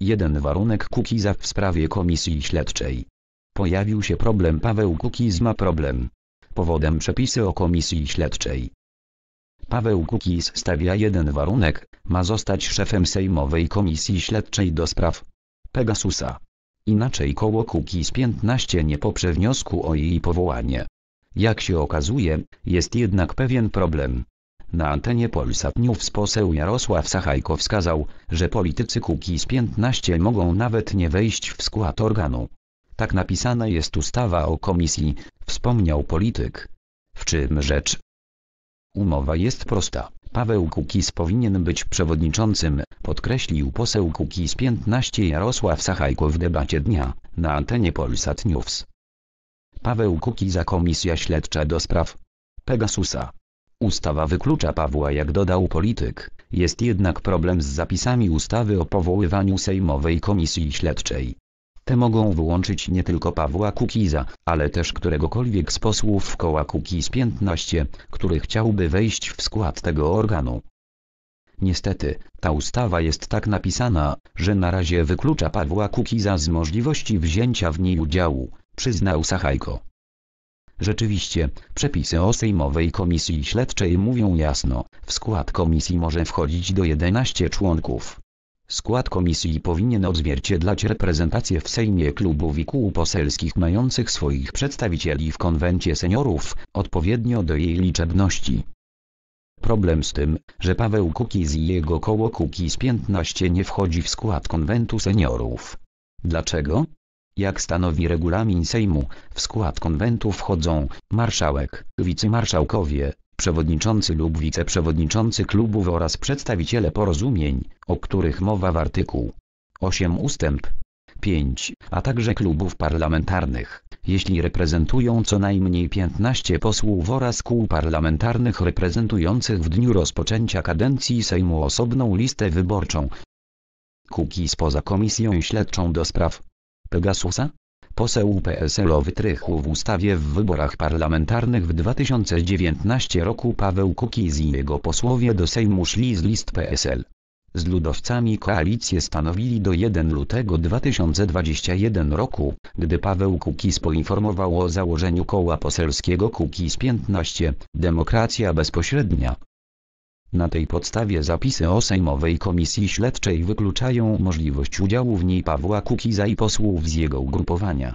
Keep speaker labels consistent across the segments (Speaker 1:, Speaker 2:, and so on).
Speaker 1: Jeden warunek Kukiza w sprawie komisji śledczej. Pojawił się problem Paweł Kukiz ma problem. Powodem przepisy o komisji śledczej. Paweł Kukiz stawia jeden warunek, ma zostać szefem Sejmowej Komisji Śledczej do spraw Pegasusa. Inaczej koło Kukiz 15 nie poprze wniosku o jej powołanie. Jak się okazuje, jest jednak pewien problem. Na antenie Polsat News poseł Jarosław Sachajko wskazał, że politycy z 15 mogą nawet nie wejść w skład organu. Tak napisana jest ustawa o komisji, wspomniał polityk. W czym rzecz? Umowa jest prosta. Paweł Kukiz powinien być przewodniczącym, podkreślił poseł Kukiz 15 Jarosław Sachajko w debacie dnia, na antenie Polsat News. Paweł za Komisja Śledcza do spraw Pegasusa Ustawa wyklucza Pawła jak dodał polityk, jest jednak problem z zapisami ustawy o powoływaniu Sejmowej Komisji Śledczej. Te mogą wyłączyć nie tylko Pawła Kukiza, ale też któregokolwiek z posłów koła Kukiz 15, który chciałby wejść w skład tego organu. Niestety, ta ustawa jest tak napisana, że na razie wyklucza Pawła Kukiza z możliwości wzięcia w niej udziału, przyznał Sachajko. Rzeczywiście, przepisy o Sejmowej Komisji Śledczej mówią jasno, w skład komisji może wchodzić do 11 członków. Skład komisji powinien odzwierciedlać reprezentację w Sejmie klubów i kół poselskich mających swoich przedstawicieli w konwencie seniorów, odpowiednio do jej liczebności. Problem z tym, że Paweł Kukiz i jego koło Kukiz 15 nie wchodzi w skład konwentu seniorów. Dlaczego? Jak stanowi regulamin Sejmu, w skład konwentu wchodzą marszałek, wicemarszałkowie, przewodniczący lub wiceprzewodniczący klubów oraz przedstawiciele porozumień, o których mowa w artykuł 8 ustęp 5, a także klubów parlamentarnych, jeśli reprezentują co najmniej 15 posłów oraz kół parlamentarnych reprezentujących w dniu rozpoczęcia kadencji Sejmu osobną listę wyborczą. Kuki poza komisją śledczą do spraw Pegasusa? Poseł PSL-o wytrychł w ustawie w wyborach parlamentarnych w 2019 roku Paweł Kukiz i jego posłowie do Sejmu szli z list PSL. Z ludowcami koalicję stanowili do 1 lutego 2021 roku, gdy Paweł Kukiz poinformował o założeniu koła poselskiego Kukiz 15 – Demokracja Bezpośrednia. Na tej podstawie zapisy o Sejmowej Komisji Śledczej wykluczają możliwość udziału w niej Pawła Kukiza i posłów z jego ugrupowania.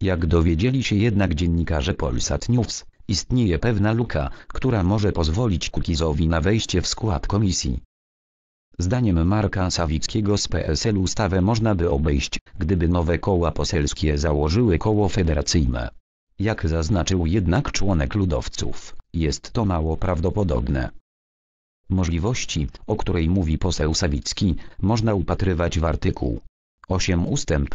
Speaker 1: Jak dowiedzieli się jednak dziennikarze Polsat News, istnieje pewna luka, która może pozwolić Kukizowi na wejście w skład komisji. Zdaniem Marka Sawickiego z PSL ustawę można by obejść, gdyby nowe koła poselskie założyły koło federacyjne. Jak zaznaczył jednak członek ludowców, jest to mało prawdopodobne. Możliwości, o której mówi poseł Sawicki, można upatrywać w artykuł 8 ustęp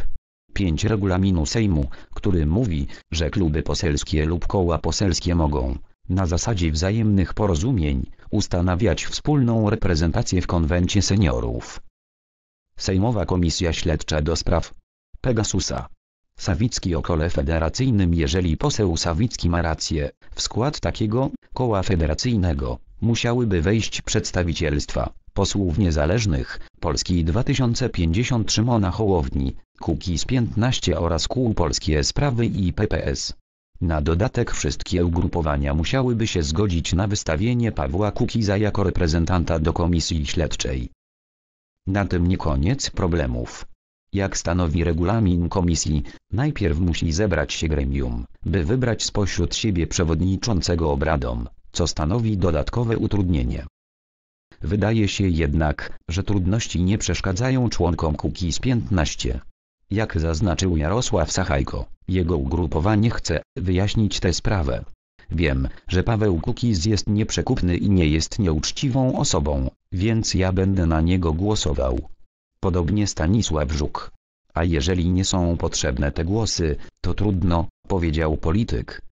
Speaker 1: 5 regulaminu Sejmu, który mówi, że kluby poselskie lub koła poselskie mogą, na zasadzie wzajemnych porozumień, ustanawiać wspólną reprezentację w konwencie seniorów. Sejmowa Komisja Śledcza do spraw Pegasusa. Sawicki o kole federacyjnym Jeżeli poseł Sawicki ma rację, w skład takiego koła federacyjnego musiałyby wejść przedstawicielstwa posłów niezależnych Polski 2050 Szymona Hołowni, z 15 oraz Kół Polskie Sprawy i PPS. Na dodatek wszystkie ugrupowania musiałyby się zgodzić na wystawienie Pawła Kukiza jako reprezentanta do komisji śledczej. Na tym nie koniec problemów. Jak stanowi regulamin komisji, najpierw musi zebrać się gremium, by wybrać spośród siebie przewodniczącego obradom, co stanowi dodatkowe utrudnienie. Wydaje się jednak, że trudności nie przeszkadzają członkom z 15. Jak zaznaczył Jarosław Sachajko, jego ugrupowanie chce wyjaśnić tę sprawę. Wiem, że Paweł Kukiz jest nieprzekupny i nie jest nieuczciwą osobą, więc ja będę na niego głosował. Podobnie Stanisław Żuk. A jeżeli nie są potrzebne te głosy, to trudno, powiedział polityk.